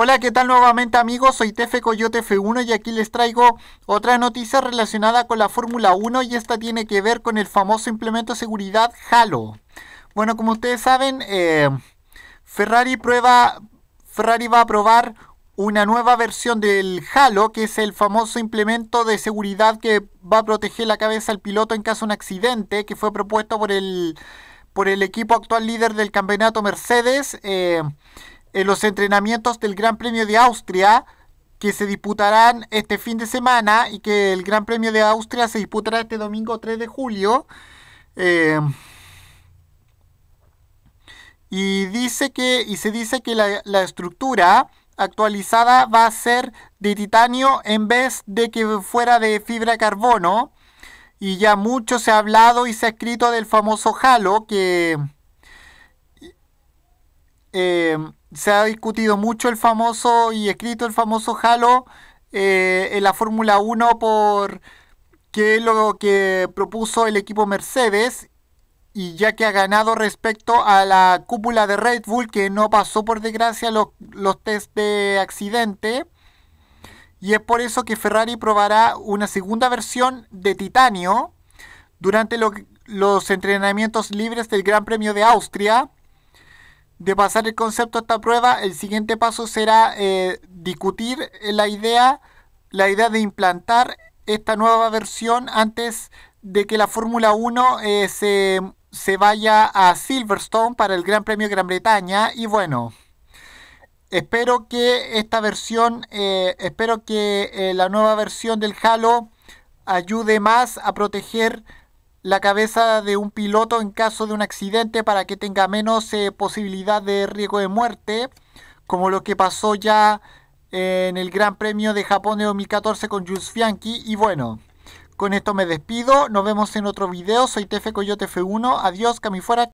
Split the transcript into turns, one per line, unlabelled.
Hola, ¿qué tal nuevamente amigos? Soy Tefe Coyote F1 y aquí les traigo otra noticia relacionada con la Fórmula 1 y esta tiene que ver con el famoso implemento de seguridad Halo. Bueno, como ustedes saben, eh, Ferrari prueba, Ferrari va a probar una nueva versión del Halo, que es el famoso implemento de seguridad que va a proteger la cabeza al piloto en caso de un accidente, que fue propuesto por el, por el equipo actual líder del campeonato Mercedes. Eh, en los entrenamientos del Gran Premio de Austria que se disputarán este fin de semana y que el Gran Premio de Austria se disputará este domingo 3 de julio. Eh, y, dice que, y se dice que la, estructura actualizada va a ser de titanio en vez de que fuera de fibra de carbono. Y ya mucho se ha hablado y se ha escrito del famoso Halo que... Eh, se ha discutido mucho el famoso y escrito el famoso Halo eh, en la Fórmula 1 por que lo que propuso el equipo Mercedes y ya que ha ganado respecto a la cúpula de Red Bull que no pasó por desgracia los, test de accidente y es por eso que Ferrari probará una segunda versión de titanio durante los entrenamientos libres del Gran Premio de Austria de pasar el concepto a esta prueba, el siguiente paso será eh, discutir la idea, la idea de implantar esta nueva versión antes de que la Fórmula 1 eh, se, vaya a Silverstone para el Gran Premio de Gran Bretaña. Y bueno, espero que esta versión, eh, espero que la nueva versión del Halo ayude más a proteger la cabeza de un piloto en caso de un accidente para que tenga menos eh, posibilidad de riesgo de muerte, como lo que pasó ya en el Gran Premio de Japón de 2014 con Jules Fianchi. Y bueno, con esto me despido, nos vemos en otro video, soy Tefe Coyote F1, adiós, cami fuera.